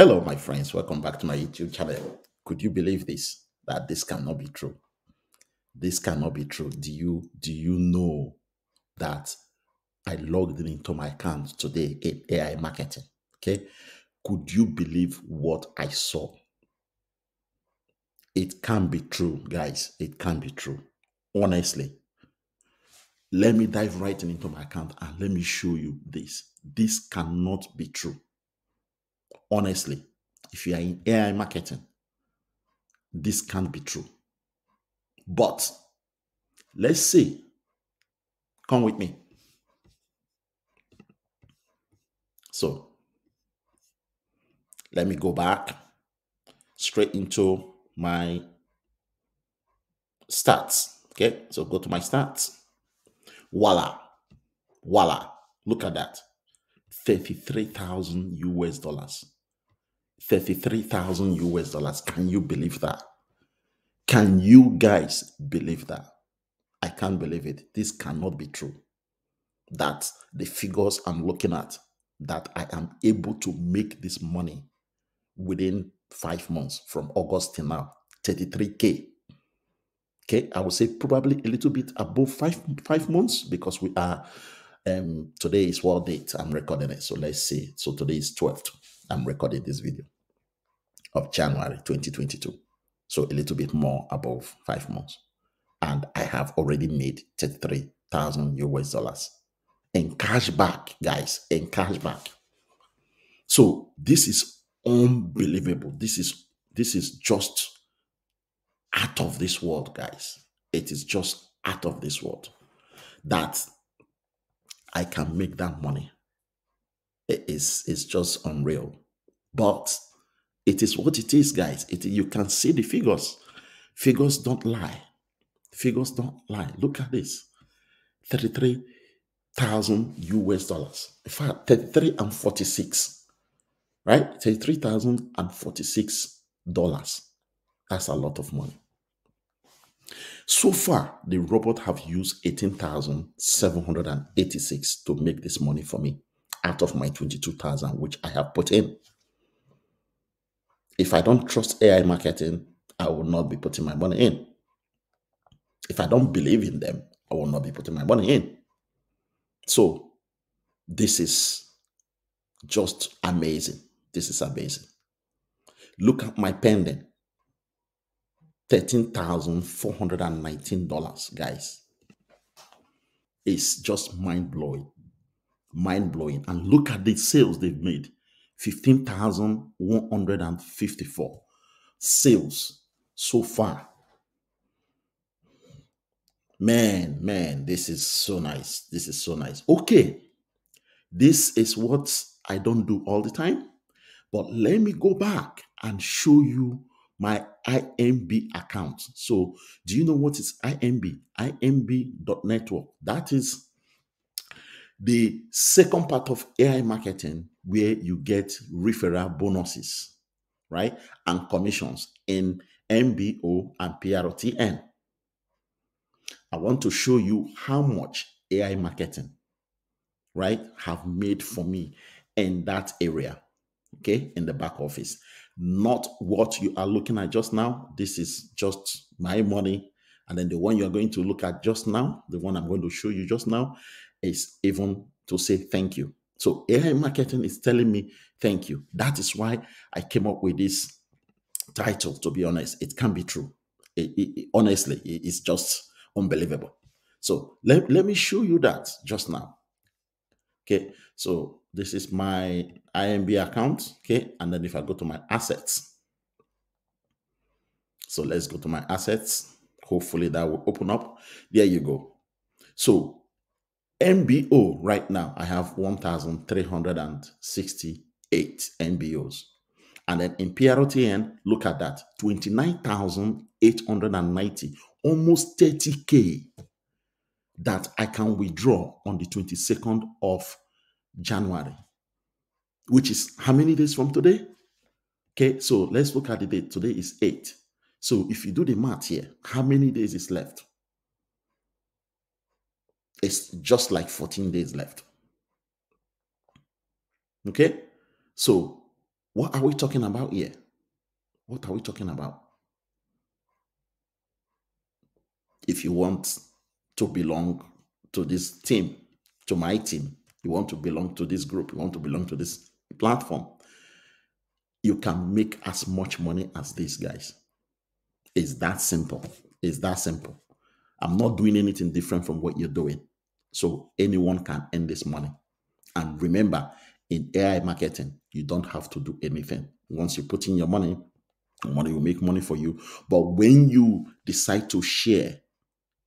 Hello, my friends. Welcome back to my YouTube channel. Could you believe this? That this cannot be true. This cannot be true. Do you do you know that I logged into my account today in AI marketing? Okay. Could you believe what I saw? It can be true, guys. It can be true. Honestly. Let me dive right into my account and let me show you this. This cannot be true honestly, if you are in AI marketing, this can't be true. But let's see. Come with me. So let me go back straight into my stats. Okay, so go to my stats. Voila. Voila. Look at that. 33,000 US dollars. 33,000 US dollars. Can you believe that? Can you guys believe that? I can't believe it. This cannot be true. That the figures I'm looking at, that I am able to make this money within five months from August till now, 33K. Okay, I would say probably a little bit above five five months because we are um today is what date I'm recording it. So let's see. So today is 12th. I'm recording this video of January 2022. So a little bit more above five months. And I have already made 33,000 US dollars in cash back, guys, in cash back. So this is unbelievable. This is this is just out of this world, guys. It is just out of this world that I can make that money is is just unreal. But it is what it is, guys. It, you can see the figures. Figures don't lie. Figures don't lie. Look at this. 33,000 US dollars. In fact, 33 and 46. Right? 33,046 dollars. That's a lot of money. So far, the robot have used 18,786 to make this money for me out of my 22,000 which I have put in. If I don't trust AI marketing, I will not be putting my money in. If I don't believe in them, I will not be putting my money in. So, this is just amazing. This is amazing. Look at my pendant $13,419, guys. It's just mind blowing mind blowing. And look at the sales they've made 15,154 sales so far. Man, man, this is so nice. This is so nice. Okay, this is what I don't do all the time. But let me go back and show you my IMB account. So, do you know what is IMB? IMB.network. That is the second part of AI marketing, where you get referral bonuses, right? And commissions in MBO and PRTN. I want to show you how much AI marketing, right, have made for me in that area, okay, in the back office. Not what you are looking at just now. This is just my money. And then the one you're going to look at just now, the one I'm going to show you just now, is even to say thank you. So AI marketing is telling me thank you. That is why I came up with this title, to be honest. It can not be true. It, it, it, honestly, it's just unbelievable. So let, let me show you that just now. Okay, so this is my IMB account. Okay, and then if I go to my assets, so let's go to my assets. Hopefully that will open up. There you go. So MBO right now, I have 1,368 MBOs. And then in PROTN, look at that 29,890, almost 30K that I can withdraw on the 22nd of January, which is how many days from today? Okay, so let's look at the date. Today is 8. So if you do the math here, how many days is left? It's just like 14 days left. Okay? So, what are we talking about here? What are we talking about? If you want to belong to this team, to my team, you want to belong to this group, you want to belong to this platform, you can make as much money as these guys. It's that simple. It's that simple. I'm not doing anything different from what you're doing. So anyone can earn this money. And remember, in AI marketing, you don't have to do anything. Once you put in your money, money will make money for you. But when you decide to share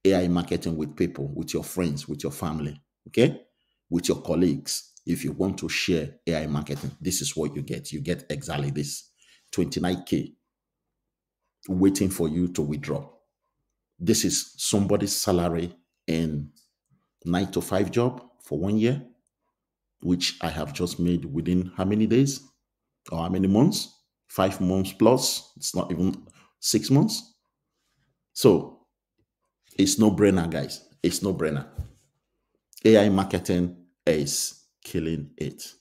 AI marketing with people, with your friends, with your family, okay, with your colleagues, if you want to share AI marketing, this is what you get. You get exactly this 29K waiting for you to withdraw. This is somebody's salary in nine to five job for one year, which I have just made within how many days or how many months? Five months plus. It's not even six months. So it's no brainer, guys. It's no brainer. AI marketing is killing it.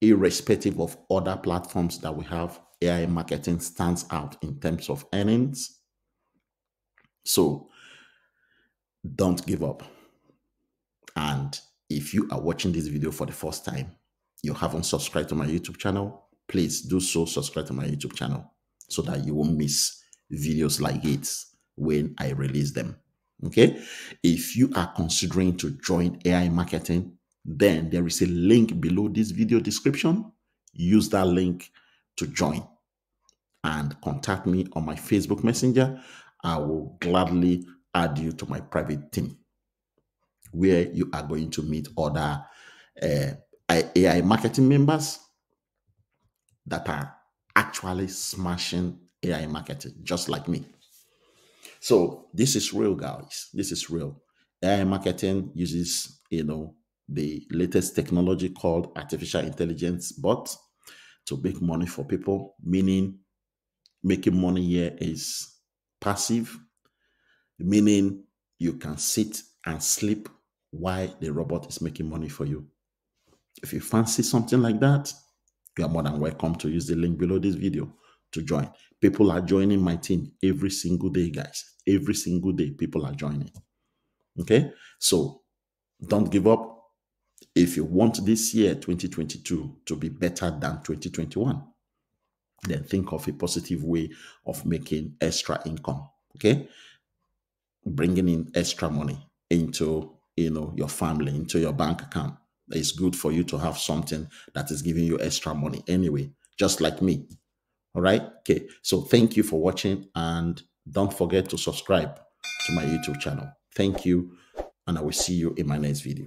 Irrespective of other platforms that we have, AI marketing stands out in terms of earnings. So don't give up. And if you are watching this video for the first time, you haven't subscribed to my YouTube channel, please do so. Subscribe to my YouTube channel so that you won't miss videos like it when I release them. Okay. If you are considering to join AI marketing, then there is a link below this video description. Use that link to join and contact me on my Facebook Messenger. I will gladly add you to my private team where you are going to meet other uh, eh, AI marketing members that are actually smashing AI marketing, just like me. So this is real, guys. This is real. AI marketing uses, you know, the latest technology called artificial intelligence but to make money for people, meaning making money here is passive meaning you can sit and sleep while the robot is making money for you. If you fancy something like that, you are more than welcome to use the link below this video to join. People are joining my team every single day, guys. Every single day, people are joining. Okay? So don't give up. If you want this year, 2022, to be better than 2021, then think of a positive way of making extra income. Okay? bringing in extra money into you know your family into your bank account it's good for you to have something that is giving you extra money anyway just like me all right okay so thank you for watching and don't forget to subscribe to my youtube channel thank you and i will see you in my next video